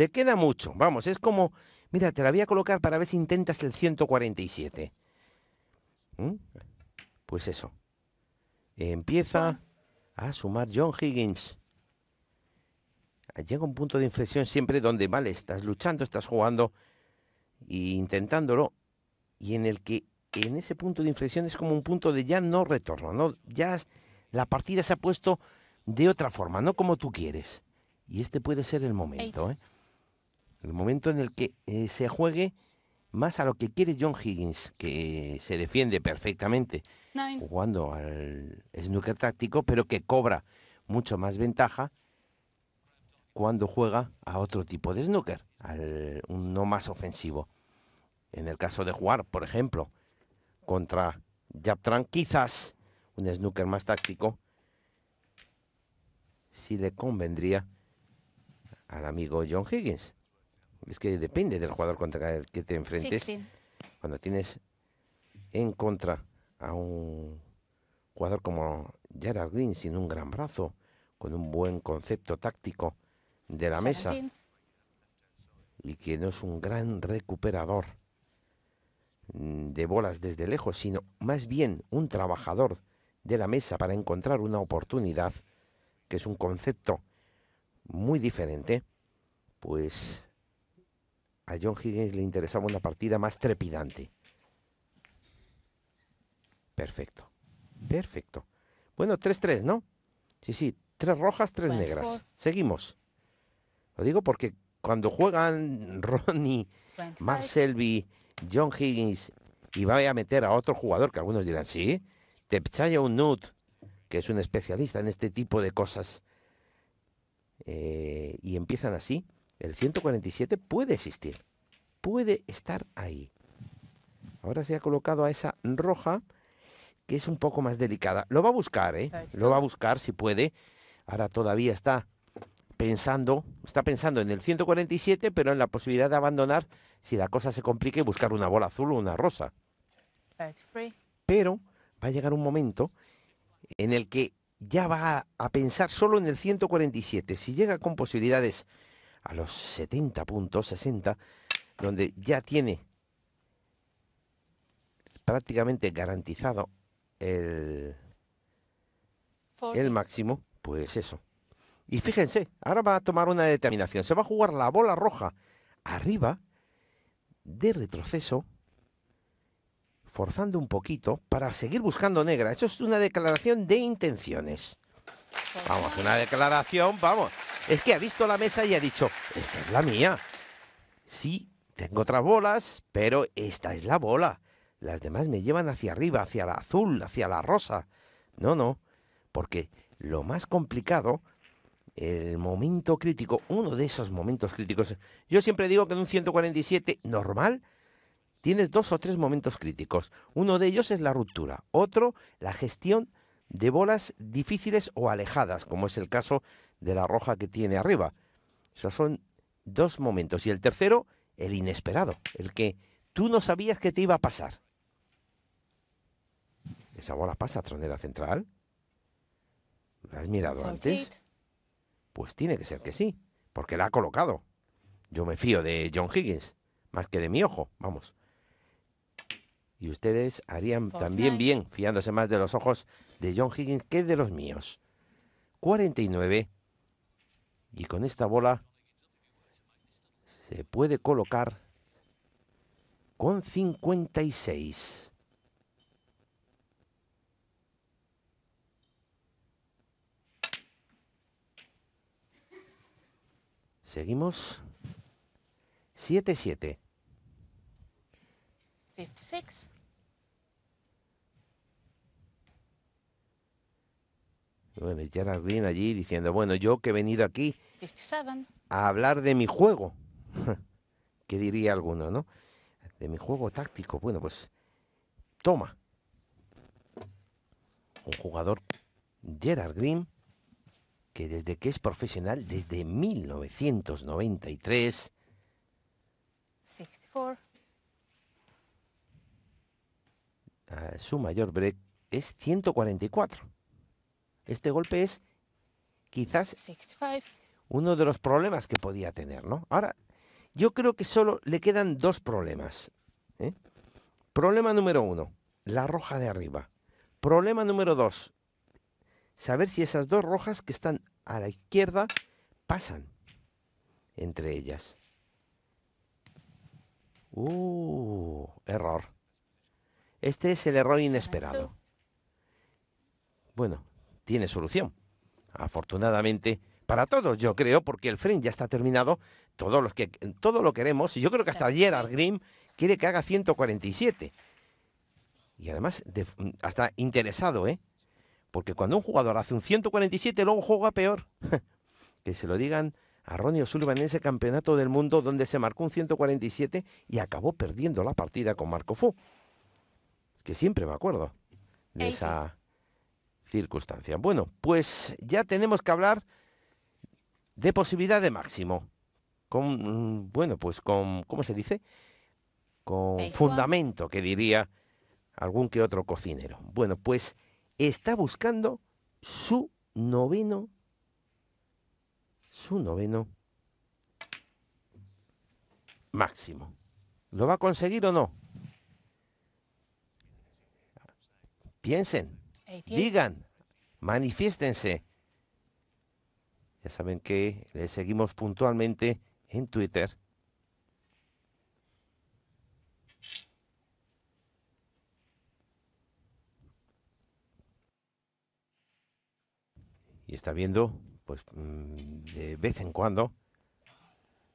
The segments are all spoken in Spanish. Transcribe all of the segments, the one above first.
Se queda mucho. Vamos, es como, mira, te la voy a colocar para ver si intentas el 147. ¿Mm? Pues eso. Empieza a sumar John Higgins. Llega un punto de inflexión siempre donde, vale, estás luchando, estás jugando e intentándolo, y en el que en ese punto de inflexión es como un punto de ya no retorno, ¿no? Ya la partida se ha puesto de otra forma, no como tú quieres. Y este puede ser el momento, el momento en el que eh, se juegue más a lo que quiere John Higgins, que se defiende perfectamente jugando al snooker táctico, pero que cobra mucho más ventaja cuando juega a otro tipo de snooker, no más ofensivo. En el caso de jugar, por ejemplo, contra Japtran, quizás un snooker más táctico, si le convendría al amigo John Higgins es que depende del jugador contra el que te enfrentes. Cuando tienes en contra a un jugador como Gerard Green sin un gran brazo, con un buen concepto táctico de la mesa y que no es un gran recuperador de bolas desde lejos, sino más bien un trabajador de la mesa para encontrar una oportunidad, que es un concepto muy diferente, pues a John Higgins le interesaba una partida más trepidante. Perfecto. Perfecto. Bueno, 3-3, ¿no? Sí, sí, tres rojas, tres negras. Seguimos. Lo digo porque cuando juegan Ronnie, Marcelby, John Higgins y vaya a meter a otro jugador, que algunos dirán, sí, Tepchaya Unnut, que es un especialista en este tipo de cosas, eh, y empiezan así, el 147 puede existir, puede estar ahí. Ahora se ha colocado a esa roja que es un poco más delicada. Lo va a buscar, ¿eh? Lo va a buscar si puede. Ahora todavía está pensando, está pensando en el 147, pero en la posibilidad de abandonar si la cosa se complica y buscar una bola azul o una rosa. Pero va a llegar un momento en el que ya va a pensar solo en el 147. Si llega con posibilidades a los 70 puntos, 60, donde ya tiene prácticamente garantizado el, el máximo, pues eso. Y fíjense, ahora va a tomar una determinación. Se va a jugar la bola roja arriba de retroceso, forzando un poquito para seguir buscando negra. Eso es una declaración de intenciones. Vamos, una declaración, vamos es que ha visto la mesa y ha dicho, esta es la mía. Sí, tengo otras bolas, pero esta es la bola. Las demás me llevan hacia arriba, hacia la azul, hacia la rosa. No, no, porque lo más complicado, el momento crítico, uno de esos momentos críticos, yo siempre digo que en un 147 normal, tienes dos o tres momentos críticos. Uno de ellos es la ruptura, otro la gestión de bolas difíciles o alejadas, como es el caso de la roja que tiene arriba. Esos son dos momentos. Y el tercero, el inesperado, el que tú no sabías que te iba a pasar. Esa bola pasa a tronera central. ¿La has mirado antes? Pues tiene que ser que sí, porque la ha colocado. Yo me fío de John Higgins, más que de mi ojo, vamos. Y ustedes harían también bien fiándose más de los ojos de John Higgins que de los míos. 49. Y con esta bola se puede colocar con 56. Seguimos. siete siete. 56. Bueno, Gerard Green allí diciendo, bueno, yo que he venido aquí a hablar de mi juego. ¿Qué diría alguno, no? De mi juego táctico. Bueno, pues toma. Un jugador, Gerard Green, que desde que es profesional, desde 1993... su mayor break es 144. Este golpe es quizás uno de los problemas que podía tener, ¿no? Ahora, yo creo que solo le quedan dos problemas. ¿eh? Problema número uno, la roja de arriba. Problema número dos, saber si esas dos rojas que están a la izquierda pasan entre ellas. Uh, error. Este es el error inesperado. Bueno, tiene solución. Afortunadamente para todos, yo creo, porque el frame ya está terminado, todos los que todo lo queremos, y yo creo que hasta Gerard Grimm quiere que haga 147. Y además, está hasta interesado, ¿eh? Porque cuando un jugador hace un 147, luego juega peor. que se lo digan a Ronnie O'Sullivan en ese campeonato del mundo donde se marcó un 147 y acabó perdiendo la partida con Marco Fu. Es que siempre me acuerdo de esa circunstancia. Bueno, pues ya tenemos que hablar de posibilidad de máximo. Con, mm, bueno, pues con, ¿cómo se dice? Con fundamento, que diría algún que otro cocinero. Bueno, pues está buscando su noveno, su noveno máximo. ¿Lo va a conseguir o no? Piensen. Digan, manifiéstense. Ya saben que le seguimos puntualmente en Twitter. Y está viendo, pues mm, de vez en cuando,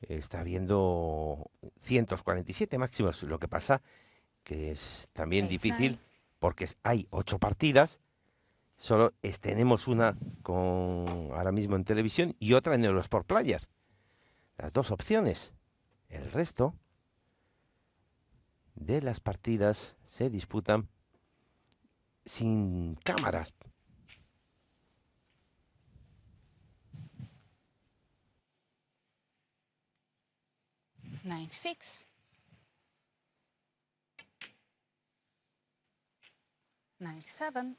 está viendo 147 máximos. Lo que pasa que es también difícil porque hay ocho partidas, solo tenemos una con, ahora mismo en televisión y otra en Eurosport Player. Las dos opciones. El resto de las partidas se disputan sin cámaras. Nine, six. 97.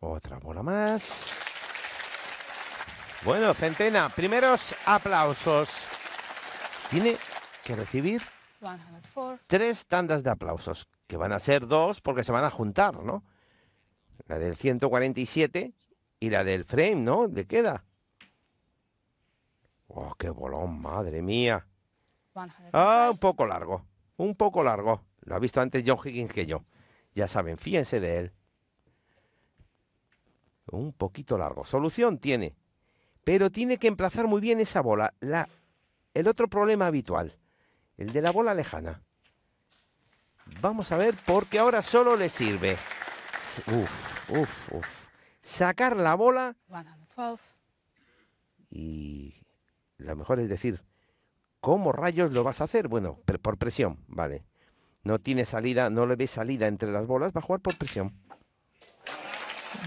Otra bola más. Bueno, Centena, primeros aplausos. Tiene que recibir tres tandas de aplausos, que van a ser dos porque se van a juntar, ¿no? La del 147 y la del frame, ¿no? ¿De queda? ¡Oh, qué bolón, madre mía! Ah, un poco largo, un poco largo. Lo ha visto antes John Higgins que yo. Ya saben, fíjense de él. Un poquito largo. Solución tiene. Pero tiene que emplazar muy bien esa bola. La, el otro problema habitual, el de la bola lejana. Vamos a ver, porque ahora solo le sirve. Uf, uf. Sacar la bola. Y lo mejor es decir, ¿cómo rayos lo vas a hacer? Bueno, por presión, vale. No tiene salida, no le ve salida entre las bolas, va a jugar por presión.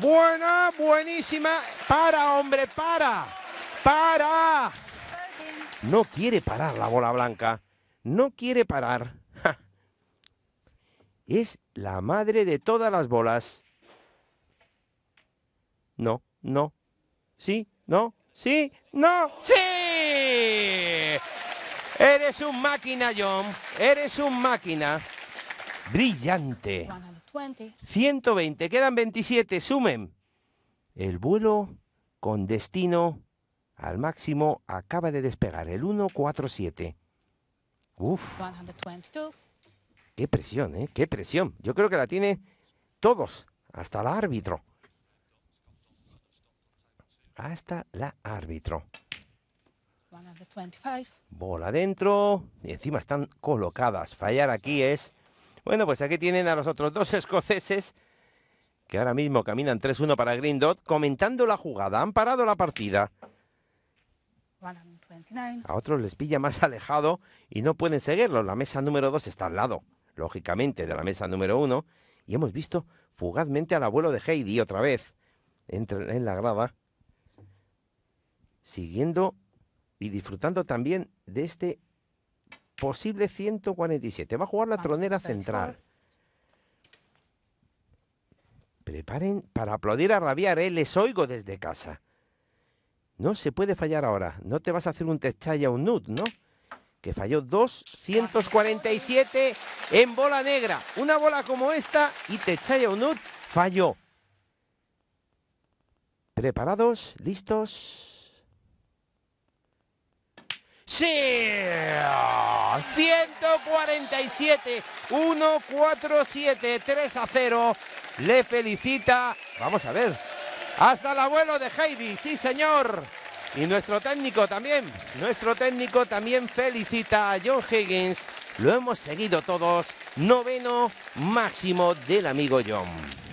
Buena, buenísima. Para, hombre, para. Para. No quiere parar la bola blanca. No quiere parar. Es la madre de todas las bolas no, no, sí, no, sí, no, sí. Eres un máquina, John. Eres un máquina. Brillante. 120. Quedan 27. Sumen. El vuelo con destino al máximo acaba de despegar. El 147. Uf. Qué presión, ¿eh? Qué presión. Yo creo que la tiene todos. Hasta el árbitro hasta la árbitro. Bola adentro. Y encima están colocadas. Fallar aquí es... Bueno, pues aquí tienen a los otros dos escoceses que ahora mismo caminan 3-1 para Green Dot, comentando la jugada. Han parado la partida. A otros les pilla más alejado y no pueden seguirlo. La mesa número 2 está al lado, lógicamente, de la mesa número 1. Y hemos visto fugazmente al abuelo de Heidi otra vez en la grada siguiendo y disfrutando también de este posible 147. Va a jugar la tronera central. Preparen para aplaudir a rabiar, ¿eh? les oigo desde casa. No se puede fallar ahora. No te vas a hacer un Techaya un nut, ¿no? Que falló 247 en bola negra. Una bola como esta y Techaya Unut falló. ¿Preparados? ¿Listos? ¡Sí! 147, 147, 3 a 0. Le felicita. Vamos a ver. Hasta el abuelo de Heidi, sí señor. Y nuestro técnico también. Nuestro técnico también felicita a John Higgins. Lo hemos seguido todos. Noveno máximo del amigo John.